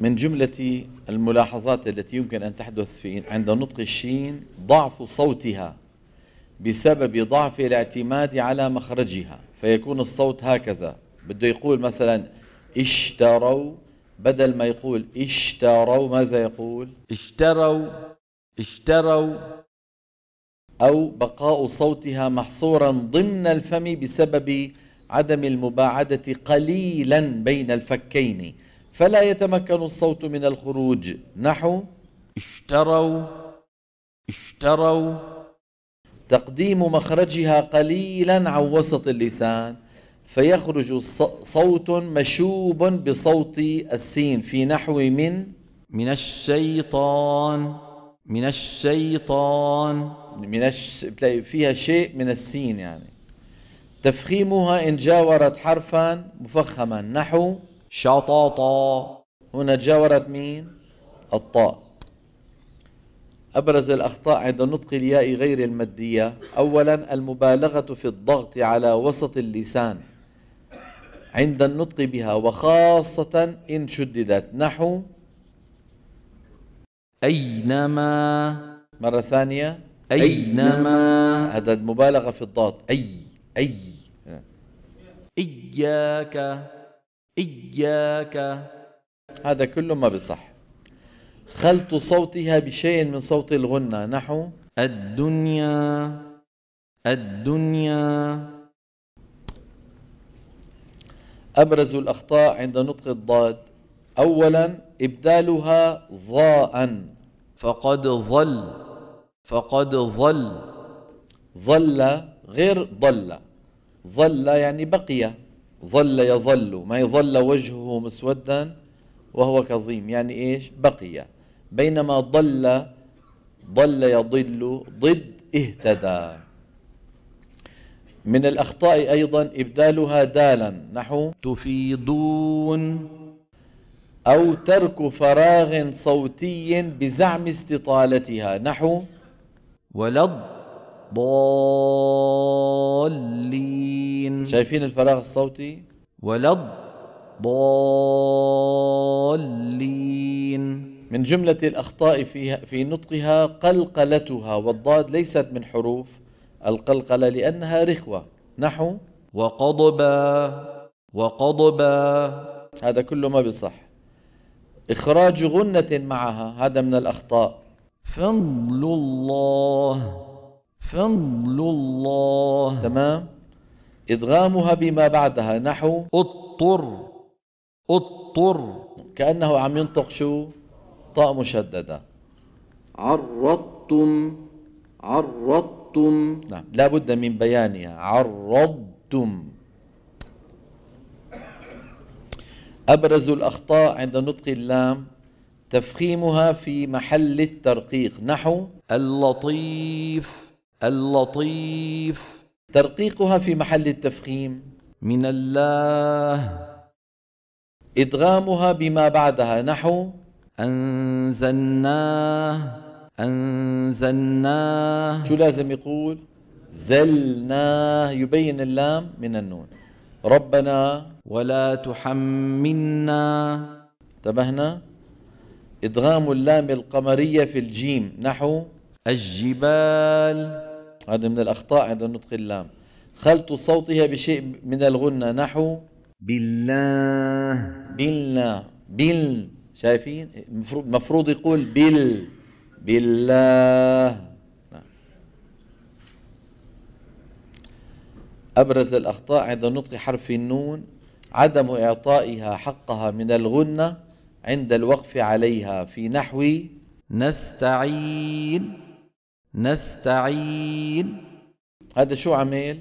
من جملة الملاحظات التي يمكن أن تحدث في عند نطق الشين ضعف صوتها بسبب ضعف الاعتماد على مخرجها فيكون الصوت هكذا بده يقول مثلا اشتروا بدل ما يقول اشتروا ماذا يقول اشتروا اشتروا أو بقاء صوتها محصورا ضمن الفم بسبب عدم المباعدة قليلا بين الفكين فلا يتمكن الصوت من الخروج نحو اشتروا اشتروا تقديم مخرجها قليلا عن وسط اللسان فيخرج صوت مشوب بصوت السين في نحو من من الشيطان من الشيطان من الش... فيها شيء من السين يعني تفخيمها إن جاورت حرفا مفخما نحو شطاطا هنا جاورت مين الطاء أبرز الأخطاء عند نطق الياء غير المادية أولا المبالغة في الضغط على وسط اللسان عند النطق بها وخاصة إن شددت نحو أينما مرة ثانية أينما هذا المبالغة في الضغط أي أي إياك إياك هذا كله ما بصح خلط صوتها بشيء من صوت الغنة نحو الدنيا الدنيا أبرز الأخطاء عند نطق الضاد أولا إبدالها ضاء فقد ظل فقد ظل ظل غير ضل ظل يعني بقي ظل يظل ما يظل وجهه مسودا وهو كظيم يعني ايش بقي بينما ضل ضل يضل ضد اهتدى من الأخطاء أيضا إبدالها دالا نحو تفيضون أو ترك فراغ صوتي بزعم استطالتها نحو ولض ضالين شايفين الفراغ الصوتي ولا ضالين من جملة الأخطاء فيها في نطقها قلقلتها والضاد ليست من حروف القلقلة لأنها رخوة نحو وقضبا وقضبا هذا كله ما بيصح إخراج غنة معها هذا من الأخطاء فضل الله فضل الله تمام إدغامها بما بعدها نحو اضطر اضطر كأنه عم ينطق شو طاء مشددة عرضتم عرضتم نعم لا بد من بيانها عرضتم أبرز الأخطاء عند نطق اللام تفخيمها في محل الترقيق نحو اللطيف اللطيف ترقيقها في محل التفخيم من الله إدغامها بما بعدها نحو أنزلناه أنزلناه شو لازم يقول زلناه يبين اللام من النون ربنا ولا تحملنا انتبهنا إدغام اللام القمرية في الجيم نحو الجبال هذا من الأخطاء عند نطق اللام خلط صوتها بشيء من الغنة نحو بالله بالله بال شايفين المفروض مفروض يقول بال بالله نعم. أبرز الأخطاء عند نطق حرف النون عدم إعطائها حقها من الغنة عند الوقف عليها في نحو نستعين نستعين هذا شو عمل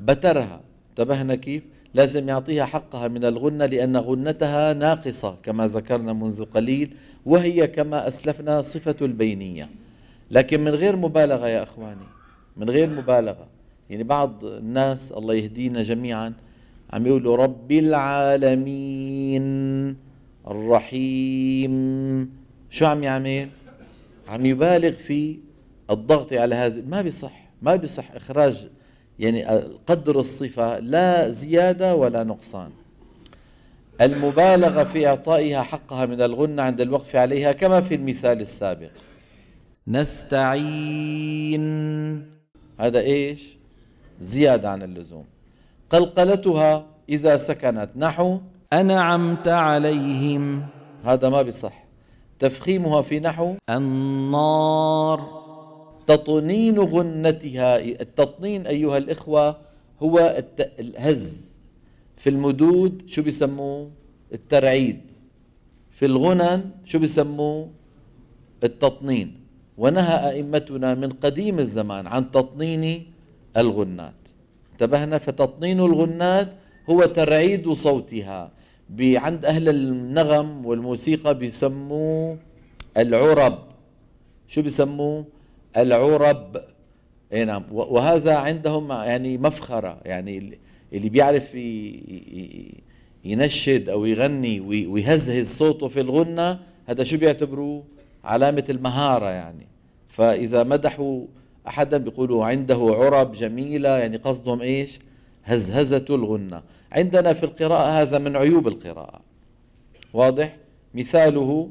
بترها انتبهنا كيف لازم يعطيها حقها من الغنة لأن غنتها ناقصة كما ذكرنا منذ قليل وهي كما أسلفنا صفة البينية لكن من غير مبالغة يا أخواني من غير مبالغة يعني بعض الناس الله يهدينا جميعا عم يقولوا رب العالمين الرحيم شو عم يعمل عم يبالغ في الضغط على هذه ما بيصح ما بيصح إخراج يعني قدر الصفة لا زيادة ولا نقصان المبالغة في إعطائها حقها من الغنة عند الوقف عليها كما في المثال السابق نستعين هذا إيش زيادة عن اللزوم قلقلتها إذا سكنت نحو أنعمت عليهم هذا ما بصح تفخيمها في نحو النار تطنين غنتها التطنين أيها الإخوة هو الت... الهز في المدود شو بيسموه الترعيد في الغنن شو بيسموه التطنين ونهى أئمتنا من قديم الزمان عن تطنين الغنات انتبهنا فتطنين الغنات هو ترعيد صوتها عند أهل النغم والموسيقى بيسموه العرب شو بيسموه العرب اي نعم وهذا عندهم يعني مفخره يعني اللي بيعرف ينشد او يغني ويهزهز صوته في الغنه هذا شو بيعتبروه علامه المهاره يعني فاذا مدحوا احدا بيقولوا عنده عرب جميله يعني قصدهم ايش هزهزه الغنه عندنا في القراءه هذا من عيوب القراءه واضح مثاله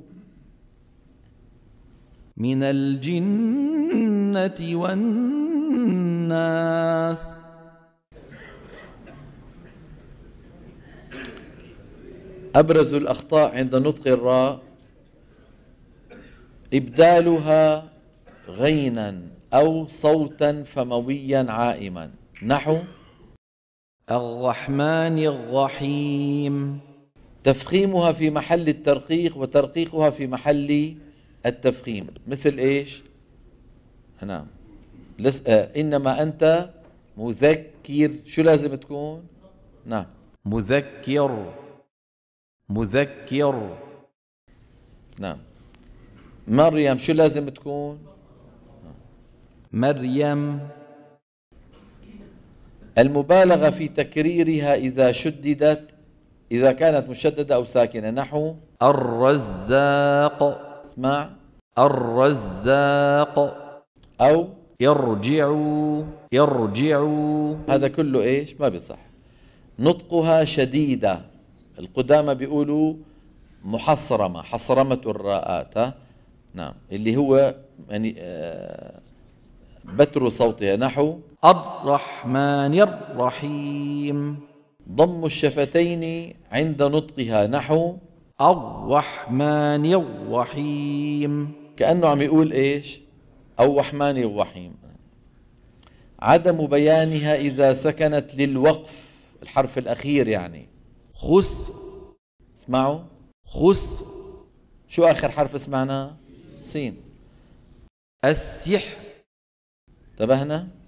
من الجنة والناس أبرز الأخطاء عند نطق الراء إبدالها غينا أو صوتا فمويا عائما نحو الرحمن الرحيم تفخيمها في محل الترقيق وترقيقها في محل التفخيم مثل ايش نعم لس... آه انما انت مذكر شو لازم تكون نعم مذكر مذكر نعم مريم شو لازم تكون مريم المبالغة في تكريرها إذا شددت إذا كانت مشددة أو ساكنة نحو الرزاق اسمع الرزاق أو يرجعوا يرجعوا هذا كله إيش ما بيصح نطقها شديدة القدامى بيقولوا محصرمة حصرمة الراءات نعم اللي هو يعني آه بتر صوتها نحو الرحمن الرحيم ضم الشفتين عند نطقها نحو الرحمن الرحيم كأنه عم يقول إيش الرحمن الرحيم عدم بيانها إذا سكنت للوقف الحرف الأخير يعني خس اسمعوا خس شو آخر حرف سمعنا سين السح انتبهنا